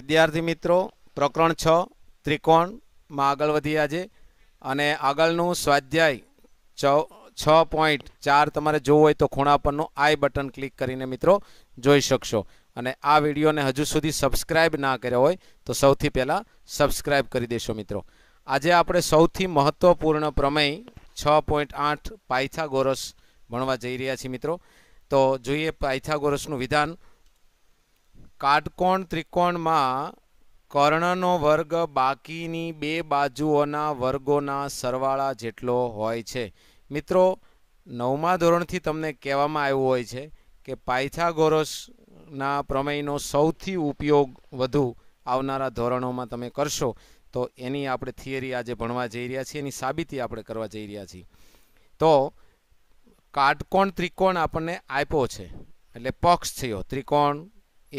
વિદ્યાર્થી મિત્રો પ્રકરણ છ ત્રિકોણમાં આગળ વધીએ આજે અને આગળનું સ્વાધ્યાય છ પોઈન્ટ ચાર તમારે જોવું હોય તો ખૂણા પરનું આઈ બટન ક્લિક કરીને મિત્રો જોઈ શકશો અને આ વિડીયોને હજુ સુધી સબસ્ક્રાઇબ ના કર્યો હોય તો સૌથી પહેલાં સબસ્ક્રાઇબ કરી દેશો મિત્રો આજે આપણે સૌથી મહત્વપૂર્ણ પ્રમેય છ પોઈન્ટ આઠ પાયથાગોરસ ભણવા જઈ રહ્યા છીએ મિત્રો તો જોઈએ પાયથાગોરસનું વિધાન કાટકોણ ત્રિકોણમાં કર્ણનો વર્ગ બાકીની બે બાજુઓના વર્ગોના સરવાળા જેટલો હોય છે મિત્રો નવમા ધોરણથી તમને કહેવામાં આવ્યું હોય છે કે પાયથાગોરસના પ્રમેયનો સૌથી ઉપયોગ વધુ આવનારા ધોરણોમાં તમે કરશો તો એની આપણે થિયરી આજે ભણવા જઈ રહ્યા છીએ એની સાબિતી આપણે કરવા જઈ રહ્યા છીએ તો કાટકોણ ત્રિકોણ આપણને આપ્યો છે એટલે પક્ષ થયો ત્રિકોણ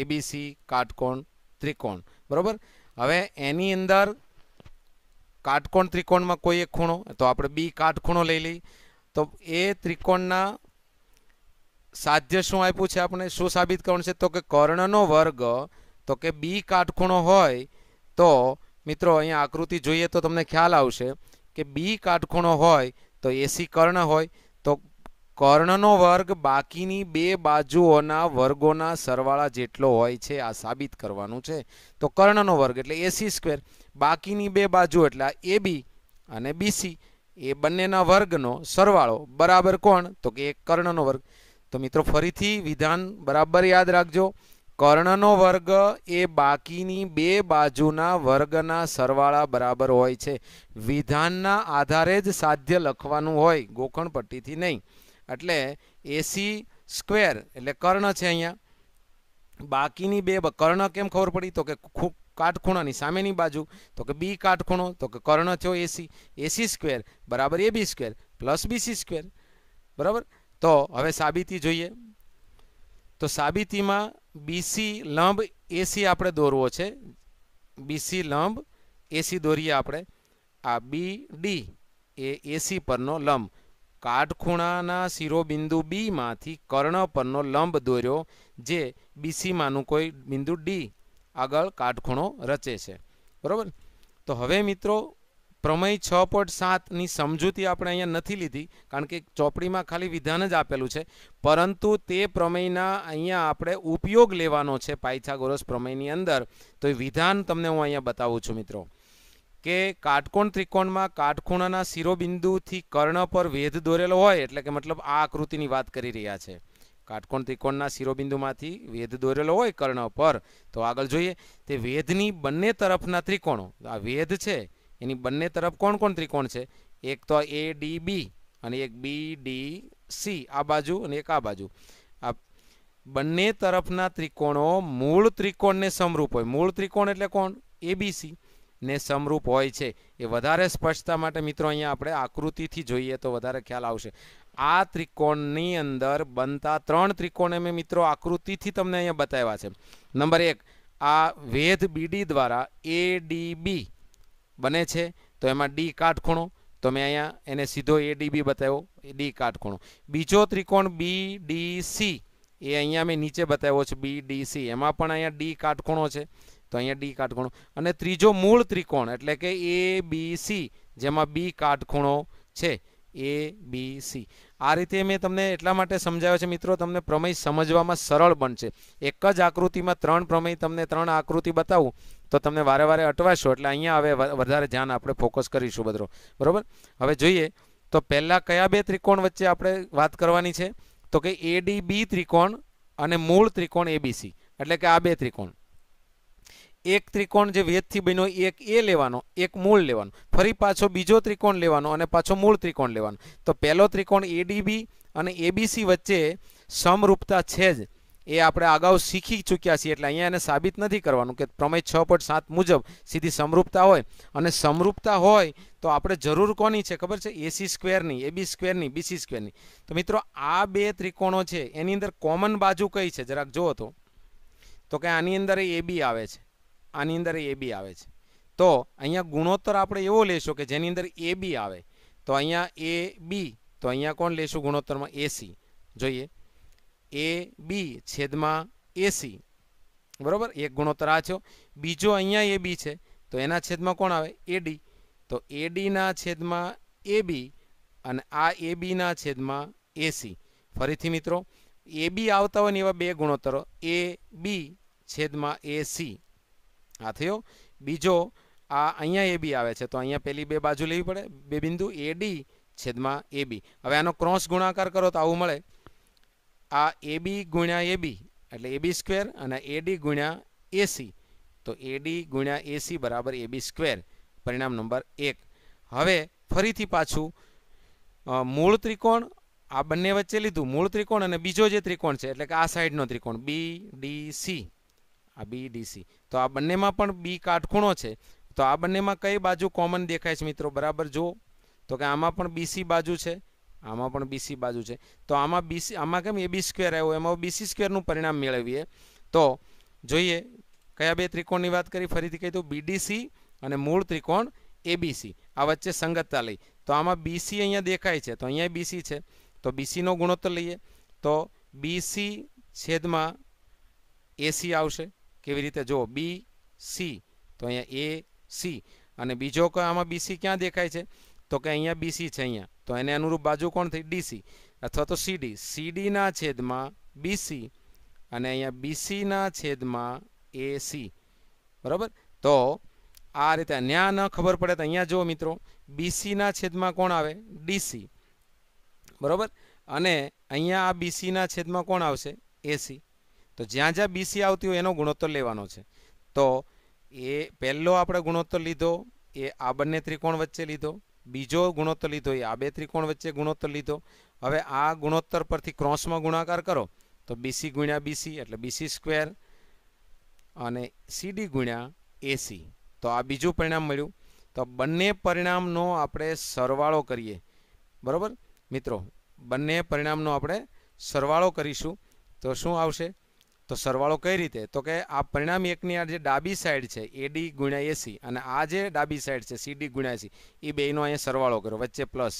એબીસી કાટકોણ ત્રિકોણ બરાબર હવે એની અંદર કાટકોણ ત્રિકોણમાં કોઈ એક ખૂણો તો આપણે બી કાટખૂણો લઈ લઈ તો એ ત્રિકોણના સાધ્ય શું આપ્યું છે આપણે શું સાબિત કરવાનું છે તો કે કર્ણનો વર્ગ તો કે બી કાટખૂણો હોય તો મિત્રો અહીંયા આકૃતિ જોઈએ તો તમને ખ્યાલ આવશે કે બી કાટખૂણો હોય તો એસી કર્ણ હોય કર્ણનો વર્ગ બાકીની બે બાજુઓના વર્ગોના સરવાળા જેટલો હોય છે આ સાબિત કરવાનું છે તો કર્ણનો વર્ગ એટલે એસી સ્ક્વેર બાકીની બે બાજુ એટલે એ બી અને બીસી એ બંનેના વર્ગનો સરવાળો બરાબર કોણ તો કે કર્ણનો વર્ગ તો મિત્રો ફરીથી વિધાન બરાબર યાદ રાખજો કર્ણનો વર્ગ એ બાકીની બે બાજુના વર્ગના સરવાળા બરાબર હોય છે વિધાનના આધારે જ સાધ્ય લખવાનું હોય ગોખણપટ્ટીથી નહીં એટલે એસી સ્ક્વેર એટલે કર્ણ છે અહીંયા બાકીની બે કર્ણ કેમ ખબર પડી તો કે ખૂબ કાટખૂણાની સામેની બાજુ તો કે બી કાટખૂણો તો કે કર્ણ થયો એસી એસી સ્ક્વેર બરાબર A B square plus BC square બરાબર તો હવે સાબિતી જોઈએ તો સાબિતીમાં બીસી લંબ એસી આપણે દોરવો છે બીસી લંબ એસી દોરીએ આપણે આ બી ડી એ એસી પરનો લંબ કાટખૂણાના શિરોબિંદુ બીમાંથી કર્ણ પરનો લંબ દોર્યો જે બીસીમાંનું કોઈ બિંદુ ડી આગળ કાટખૂણો રચે છે બરાબર તો હવે મિત્રો પ્રમેય છ પોઈન્ટ સાતની સમજૂતી આપણે અહીંયા નથી લીધી કારણ કે ચોપડીમાં ખાલી વિધાન જ આપેલું છે પરંતુ તે પ્રમેયના અહીંયા આપણે ઉપયોગ લેવાનો છે પાયથાગોરસ પ્રમેયની અંદર તો એ વિધાન તમને હું અહીંયા બતાવું છું મિત્રો કે કાટકોણ ત્રિકોણમાં કાટખૂણાના શિરોબિંદુથી કર્ણ પર વેધ દોરેલો હોય એટલે કે મતલબ આ આકૃતિની વાત કરી રહ્યા છે કાટકોણ ત્રિકોણના શિરોબિંદુમાંથી વેધ દોરેલો હોય કર્ણ પર તો આગળ જોઈએ તે વેધની બંને તરફના ત્રિકોણો આ વેધ છે એની બંને તરફ કોણ કોણ ત્રિકોણ છે એક તો એ ડી બી અને એક બી ડી સી આ બાજુ અને એક આ બાજુ આ બંને તરફના ત્રિકોણો મૂળ ત્રિકોણને સમરૂપ હોય મૂળ ત્રિકોણ એટલે કોણ એબીસી ને સમરૂપ હોય છે એ વધારે સ્પષ્ટતા માટે મિત્રો અહીંયા આપણે આકૃતિથી જોઈએ તો વધારે ખ્યાલ આવશે આ ત્રિકોણની અંદર બનતા ત્રણ ત્રિકોણ મેં મિત્રો આકૃતિથી તમને અહીંયા બતાવ્યા છે નંબર એક આ વેધ બીડી દ્વારા એ ડી બને છે તો એમાં ડી કાટખૂણો તો મેં અહીંયા એને સીધો એ ડી બતાવ્યો ડી કાટખૂણો બીજો ત્રિકોણ બી ડી સી એ અહીંયા મેં નીચે બતાવ્યો છે બી ડી સી એમાં પણ અહીંયા ડી કાટખૂણો છે તો અહીંયા ડી કાટખૂણો અને ત્રીજો મૂળ ત્રિકોણ એટલે કે એ બી સી જેમાં બી કાટખૂણો છે એ બી સી આ રીતે મેં તમને એટલા માટે સમજાવ્યો છે મિત્રો તમને પ્રમેય સમજવામાં સરળ બનશે એક જ આકૃતિમાં ત્રણ પ્રમેય તમને ત્રણ આકૃતિ બતાવું તો તમને વારે વારે અટવાશો એટલે અહીંયા હવે વધારે ધ્યાન આપણે ફોકસ કરીશું બધો બરાબર હવે જોઈએ તો પહેલાં કયા બે ત્રિકોણ વચ્ચે આપણે વાત કરવાની છે તો કે બી ત્રિકોણ અને મૂળ ત્રિકોણ એબીસી એટલે કે આ બે ત્રિકોણ એક ત્રિકોણ જે વેદથી બન્યો એક એ લેવાનો એક મૂળ લેવાનો ફરી પાછો બીજો ત્રિકોણ લેવાનો અને પાછો મૂળ ત્રિકોણ લેવાનો તો પહેલો ત્રિકોણ એડીબી અને એબીસી વચ્ચે સમરૂપતા છે જ એ આપણે અગાઉ શીખી ચૂક્યા છીએ એટલે અહીંયા એને સાબિત નથી કરવાનું કે પ્રમેય છ પોઈન્ટ સાત મુજબ સીધી સમરૂપતા હોય અને સમરૂપતા હોય તો આપણે જરૂર કોની છે ખબર છે એસી સ્ક્વેરની એબી સ્ક્વેરની બીસી સ્ક્વેરની તો મિત્રો આ બે ત્રિકોણો છે એની અંદર કોમન બાજુ કઈ છે જરાક જુઓ તો તો કે આની અંદર એ એબી આવે છે આની અંદર એ બી આવે છે તો અહીંયા ગુણોત્તર આપણે એવો લેશું કે જેની અંદર એ બી આવે તો અહીંયા એ બી તો અહીંયા કોણ લેશું ગુણોત્તરમાં એસી જોઈએ એ બી છેદમાં એસી બરાબર એક ગુણોત્તર આ છે બીજો અહીંયા એ બી છે તો એના છેદમાં કોણ આવે એડી તો એડીના છેદમાં એ બી અને આ એ બીના છેદમાં એસી ફરીથી મિત્રો એ બી આવતા હોય ને એવા બે ગુણોત્તરો એ બી છેદમાં એસી આ થયો બીજો આ અહીંયા એ બી આવે છે તો અહીંયા પેલી બે બાજુ લેવી પડે બે બિંદુ એ ડી છેદમાં એ બી હવે આનો ક્રોસ ગુણાકાર કરો તો આવું મળે આ એ બી ગુણ્યા એ બી એટલે એ બી સ્ક્વેર અને એ ડી ગુણ્યા એસી તો એ ડી ગુણ્યા એસી બરાબર એ બી સ્ક્વેર પરિણામ નંબર એક હવે ફરીથી પાછું મૂળ ત્રિકોણ આ બંને વચ્ચે લીધું મૂળ ત્રિકોણ અને બીજો જે ત્રિકોણ છે એટલે કે આ સાઈડનો ત્રિકોણ બી ડી સી આ બી ડીસી તો આ બંનેમાં પણ બી કાટખૂણો છે તો આ બંનેમાં કઈ બાજુ કોમન દેખાય છે મિત્રો બરાબર જુઓ તો કે આમાં પણ બીસી બાજુ છે આમાં પણ બીસી બાજુ છે તો આમાં બીસી આમાં કેમ એ બી સ્ક્વેર આવ્યો એમાં બીસી સ્ક્વેરનું પરિણામ મેળવીએ તો જોઈએ કયા બે ત્રિકોણની વાત કરી ફરીથી કહી દઉં બીડીસી અને મૂળ ત્રિકોણ એબીસી આ વચ્ચે સંગતતા લઈ તો આમાં બીસી અહીંયા દેખાય છે તો અહીંયા બીસી છે તો બીસીનો ગુણોત્તર લઈએ તો બીસી છેદમાં એસી આવશે કેવી રીતે જુઓ બી સી તો અહીંયા એ સી અને બીજો આમાં બીસી ક્યાં દેખાય છે તો કે અહીંયા બીસી છે અહીંયા તો એને અનુરૂપ બાજુ કોણ થઈ ડીસી અથવા તો સીડી સીડીના છેદમાં બીસી અને અહીંયા બીસીના છેદમાં એસી બરાબર તો આ રીતે ત્યાં ન ખબર પડે તો અહીંયા જુઓ મિત્રો બીસીના છેદમાં કોણ આવે ડીસી બરાબર અને અહીંયા આ બીસીના છેદમાં કોણ આવશે એસી તો જ્યાં જ્યાં બીસી આવતી હોય એનો ગુણોત્તર લેવાનો છે તો એ પહેલો આપણે ગુણોત્તર લીધો એ આ બંને ત્રિકોણ વચ્ચે લીધો બીજો ગુણોત્તર લીધો એ આ બે ત્રિકોણ વચ્ચે ગુણોત્તર લીધો હવે આ ગુણોત્તર પરથી ક્રોસમાં ગુણાકાર કરો તો બીસી ગુણ્યા બીસી એટલે બીસી સ્ક્વેર અને સીડી ગુણ્યા એસી તો આ બીજું પરિણામ મળ્યું તો બંને પરિણામનો આપણે સરવાળો કરીએ બરાબર મિત્રો બંને પરિણામનો આપણે સરવાળો કરીશું તો શું આવશે તો સરવાળો કઈ રીતે તો કે આ પરિણામ એકની આ જે ડાબી સાઈડ છે એડી ગુણ્યા એસી અને આ જે ડાબી સાઈડ છે સીડી ગુણ્યા એસી એ બેનો અહીંયા સરવાળો કર્યો વચ્ચે પ્લસ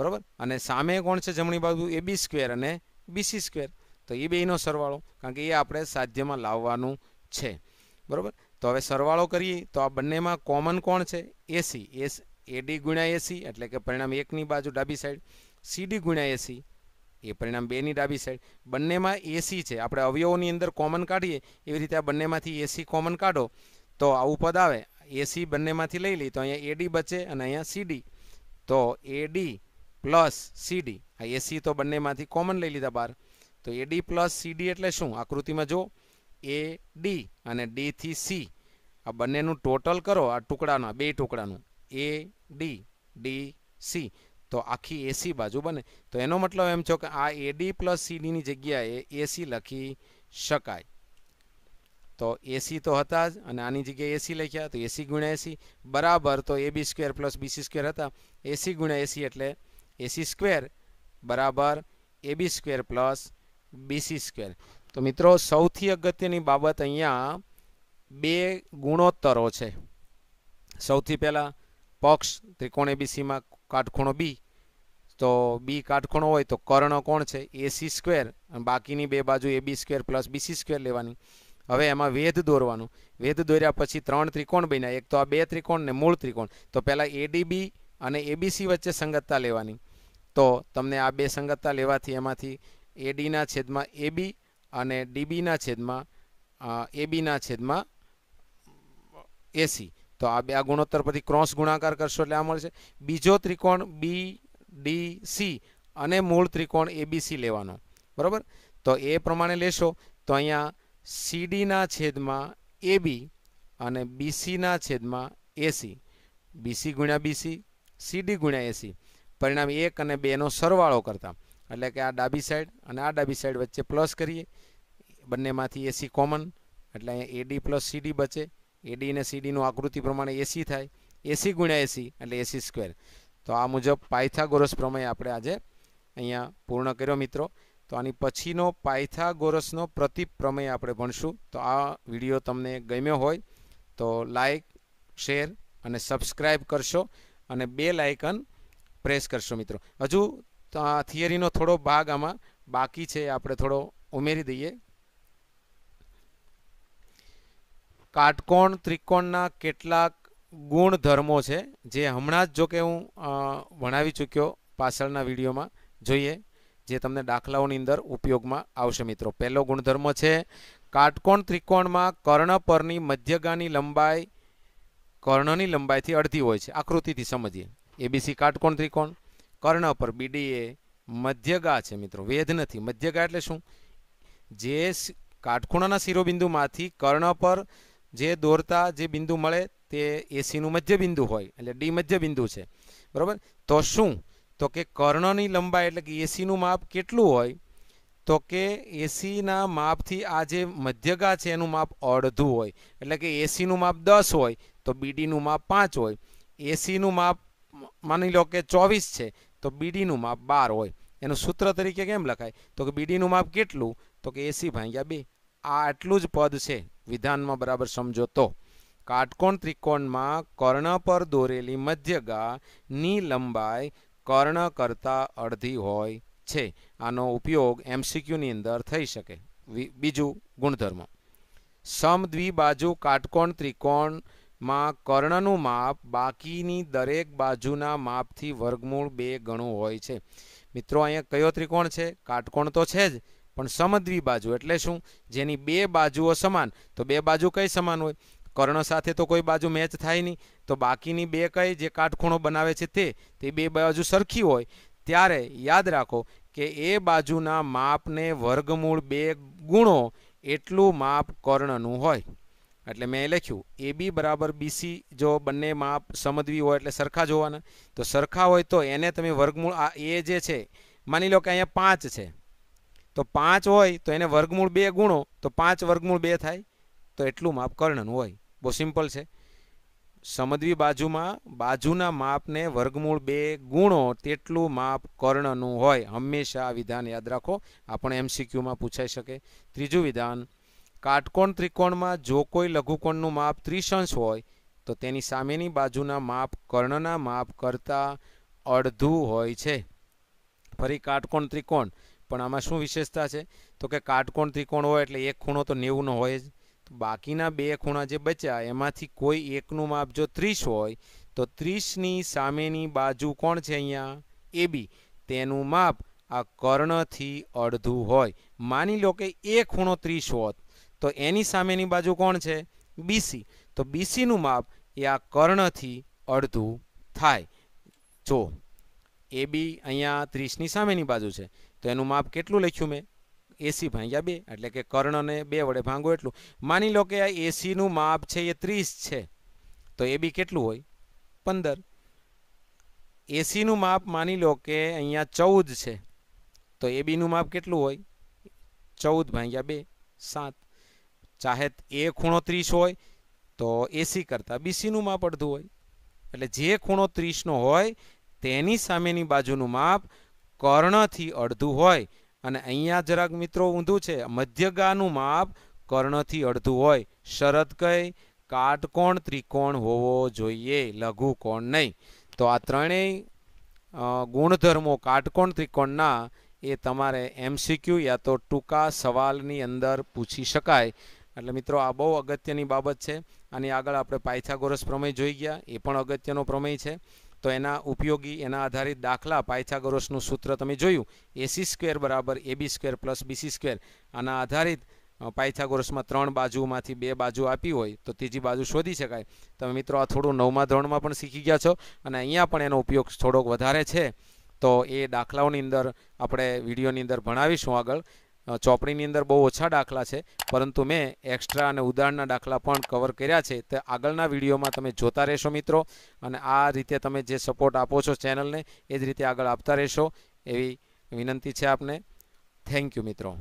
બરાબર અને સામે કોણ છે જમણી બાજુ એ બી સ્ક્વેર અને બીસી સ્ક્વેર તો એ બેનો સરવાળો કારણ કે એ આપણે સાધ્યમાં લાવવાનું છે બરાબર તો હવે સરવાળો કરીએ તો આ બંનેમાં કોમન કોણ છે એસી એસ એડી ગુણ્યા એસી એટલે કે પરિણામ એકની બાજુ ડાબી સાઈડ સીડી ગુણ્યા એસી એ પરિણામ બેની ડાબી સાઈડ બંનેમાં એસી છે આપણે અવયવોની અંદર કોમન કાઢીએ એવી રીતે આ બંનેમાંથી એસી કોમન કાઢો તો આવું પદ આવે એસી બંનેમાંથી લઈ લઈ તો અહીંયા એડી બચે અને અહીંયા સીડી તો એડી પ્લસ સીડી આ એસી તો બંનેમાંથી કોમન લઈ લીધા બહાર તો એડી પ્લસ સીડી એટલે શું આકૃતિમાં જો એ ડી અને ડીથી સી આ બંનેનું ટોટલ કરો આ ટુકડાના બે ટુકડાનું એ ડી ડી સી તો આખી એસી બાજુ બને તો એનો મતલબ એમ છો કે આ એડી પ્લસ સીડીની જગ્યાએ એસી લખી શકાય તો એસી તો હતા જ અને આની જગ્યાએ એસી લખ્યા તો એસી ગુણ્યા એસી બરાબર તો A B square plus BC square હતા એસી ગુણ્યા એસી એટલે એસી સ્ક્વેર બરાબર A B square plus BC square તો મિત્રો સૌથી અગત્યની બાબત અહીંયા બે ગુણોત્તરો છે સૌથી પહેલાં પક્ષ ત્રિકોણ એબીસીમાં કાટખૂણો બી તો બી કાટખૂણો હોય તો કર્ણ કોણ છે એસી સ્ક્વેર બાકીની બે બાજુ A B square plus BC square લેવાની હવે એમાં વેધ દોરવાનું વેધ દોર્યા પછી ત્રણ ત્રિકોણ બન્યા એક તો આ બે ત્રિકોણ ને મૂળ ત્રિકોણ તો પહેલાં એડીબી અને એબીસી વચ્ચે સંગતતા લેવાની તો તમને આ બે સંગતતા લેવાથી એમાંથી એડીના છેદમાં એબી અને ડીબીના છેદમાં એબીના છેદમાં એસી તો આ બે આ ગુણોત્તર પરથી ક્રોસ ગુણાકાર કરશો એટલે આ મળશે બીજો ત્રિકોણ બી ડી સી અને મૂળ ત્રિકોણ એબીસી લેવાનો બરાબર તો એ પ્રમાણે લેશો તો અહીંયા સીડીના છેદમાં એબી અને બીસીના છેદમાં એસી બીસી ગુણ્યા બીસી સીડી ગુણ્યા એસી પરિણામ એક અને બેનો સરવાળો કરતા એટલે કે આ ડાબી સાઈડ અને આ ડાબી સાઈડ વચ્ચે પ્લસ કરીએ બંનેમાંથી એસી કોમન એટલે અહીંયા એડી પ્લસ સીડી બચે એડી અને સીડીનું આકૃતિ પ્રમાણે એસી થાય એસી ગુણ્યા એસી એટલે એસી સ્ક્વેર તો આ મુજબ પાયથાગોરસ પ્રમેય આપણે આજે અહીંયા પૂર્ણ કર્યો મિત્રો તો આની પછીનો પાયથાગોરસનો પ્રતિપ પ્રમેય આપણે ભણશું તો આ વિડીયો તમને ગમ્યો હોય તો લાઇક શેર અને સબસ્ક્રાઈબ કરશો અને બે લાઇકન પ્રેસ કરશો મિત્રો હજુ થિયરીનો થોડો ભાગ આમાં બાકી છે આપણે થોડો ઉમેરી દઈએ કાટકોણ ત્રિકોણના કેટલાક ગુણધર્મો છે જે હમણાં જ જો કે હું ભણાવી ચૂક્યો પાછળના વિડીયોમાં જોઈએ જે તમને દાખલાઓની અંદર ઉપયોગમાં આવશે મિત્રો પહેલો ગુણધર્મ છે કાટકોણ ત્રિકોણમાં કર્ણ પરની મધ્યગાની લંબાઈ કર્ણની લંબાઈથી અડધી હોય છે આકૃતિથી સમજીએ એબીસી કાટકોણ ત્રિકોણ કર્ણ પર બીડીએ મધ્યગા છે મિત્રો વેધ નથી મધ્યગા એટલે શું જે કાટખૂણાના શિરોબિંદુમાંથી કર્ણ પર જે દોરતા જે બિંદુ મળે તે એસીનું મધ્યબિંદુ હોય એટલે ડી મધ્યબિંદુ છે બરાબર તો શું તો કે કર્ણની લંબાઈ એટલે કે એસીનું માપ કેટલું હોય તો કે એસીના માપથી આ જે મધ્યગા છે એનું માપ અડધું હોય એટલે કે એસીનું માપ દસ હોય તો બીડીનું માપ પાંચ હોય એસીનું માપ માની લો કે ચોવીસ છે તો બીડીનું માપ બાર હોય એનું સૂત્ર તરીકે કેમ લખાય તો કે બીડીનું માપ કેટલું તો કે એસી ભાંગ્યા બે આ આટલું જ પદ છે વિધાનમાં બરાબર સમજો તો કાટકોણ ત્રિકોણમાં કર્ણ પર દોરેલી મધ્યગાની લંબાઈ કર્ણ કરતાં અડધી હોય છે આનો ઉપયોગ એમસીક્યુની અંદર થઈ શકે બીજું ગુણધર્મ સમ સમદ્વિબાજુ કાટકોણ ત્રિકોણમાં કર્ણનું માપ બાકીની દરેક બાજુના માપથી વર્ગમૂળ બે ગણું હોય છે મિત્રો અહીંયા કયો ત્રિકોણ છે કાટકોણ તો છે જ પણ સમદ્વી બાજુ એટલે શું જેની બે બાજુઓ સમાન તો બે બાજુ કઈ સમાન હોય કર્ણ સાથે તો કોઈ બાજુ મેચ થાય નહીં તો બાકીની બે કઈ જે કાટખૂણો બનાવે છે તે તે બે બાજુ સરખી હોય ત્યારે યાદ રાખો કે એ બાજુના માપને વર્ગમૂળ બે ગુણો એટલું માપ કર્ણનું હોય એટલે મેં લખ્યું એ બી બરાબર બીસી જો બંને માપ સમદ્વી હોય એટલે સરખા જોવાના તો સરખા હોય તો એને તમે વર્ગમૂળ આ એ જે છે માની લો કે અહીંયા પાંચ છે તો પાંચ હોય તો એને વર્ગમૂળ બે ગુણો તો પાંચ વર્ગમૂળ બે થાય તો એટલું માપ કર્ણનું હોય બહુ સિમ્પલ છે સમદ્વી બાજુમાં બાજુના માપને વર્ગમૂળ બે ગુણો તેટલું માપ કર્ણનું હોય હંમેશા આ વિધાન યાદ રાખો આપણે એમસીક્યુમાં પૂછાઈ શકે ત્રીજું વિધાન કાટકોણ ત્રિકોણમાં જો કોઈ લઘુકોણનું માપ ત્રિશંશ હોય તો તેની સામેની બાજુના માપ કર્ણના માપ કરતાં અડધું હોય છે ફરી કાટકોણ ત્રિકોણ પણ આમાં શું વિશેષતા છે તો કે કાટકોણ ત્રિકોણ હોય એટલે એક ખૂણો તો નેવુંનો હોય જ તો બાકીના બે ખૂણા જે બચ્યા એમાંથી કોઈ એકનું માપ જો ત્રીસ હોય તો ત્રીસની સામેની બાજુ કોણ છે અહીંયા એ બી તેનું માપ આ કર્ણથી અડધું હોય માની લો કે એ ખૂણો ત્રીસ હોત તો એની સામેની બાજુ કોણ છે બીસી તો બીસીનું માપ એ આ કર્ણથી અડધું થાય જો એ બી અહીંયા ત્રીસની સામેની બાજુ છે તો એનું માપ કેટલું લખ્યું મેં એસી ભાંગ્યા બે એટલે કે કર્ણને બે વડે ભાંગો એટલું માની લો કે આ એસીનું માપ છે એ ત્રીસ છે તો એ બી કેટલું હોય પંદર એસીનું માપ માની લો કે અહીંયા ચૌદ છે તો એ બીનું માપ કેટલું હોય ચૌદ ભાંગ્યા બે સાત ચાહે એ ખૂણો ત્રીસ હોય તો એસી કરતાં બીસીનું માપ અડધું હોય એટલે જે ખૂણો ત્રીસનો હોય તેની સામેની બાજુનું માપ કર્ણથી અડધું હોય અને અહીંયા જરાક મિત્રો ઊંધું છે મધ્યગાનું માપ કર્ણથી અડધું હોય શરત કઈ કાટકોણ ત્રિકોણ હોવો જોઈએ લઘુ કોણ નહીં તો આ ત્રણેય ગુણધર્મો કાટકોણ ત્રિકોણના એ તમારે એમસીક્યુ યા તો ટૂંકા સવાલની અંદર પૂછી શકાય એટલે મિત્રો આ બહુ અગત્યની બાબત છે આની આગળ આપણે પાયથાગોરસ પ્રમેય જોઈ ગયા એ પણ અગત્યનો પ્રમેય છે તો એના ઉપયોગી એના આધારિત દાખલા પાયથાગોરસનું સૂત્ર તમે જોયું એસી સ્ક્વેર બરાબર AB square plus BC square આના આધારિત પાયથાગોરસમાં ત્રણ બાજુમાંથી બે બાજુ આપી હોય તો ત્રીજી બાજુ શોધી શકાય તમે મિત્રો આ થોડું નવમા ધોરણમાં પણ શીખી ગયા છો અને અહીંયા પણ એનો ઉપયોગ થોડોક વધારે છે તો એ દાખલાઓની અંદર આપણે વિડીયોની અંદર ભણાવીશું આગળ ચોપડીની અંદર બહુ ઓછા દાખલા છે પરંતુ મેં એક્સ્ટ્રા અને ઉદાહરણના દાખલા પણ કવર કર્યા છે તે આગળના વિડીયોમાં તમે જોતા રહેશો મિત્રો અને આ રીતે તમે જે સપોર્ટ આપો છો ચેનલને એ જ રીતે આગળ આપતા રહેશો એવી વિનંતી છે આપને થેન્ક યુ મિત્રો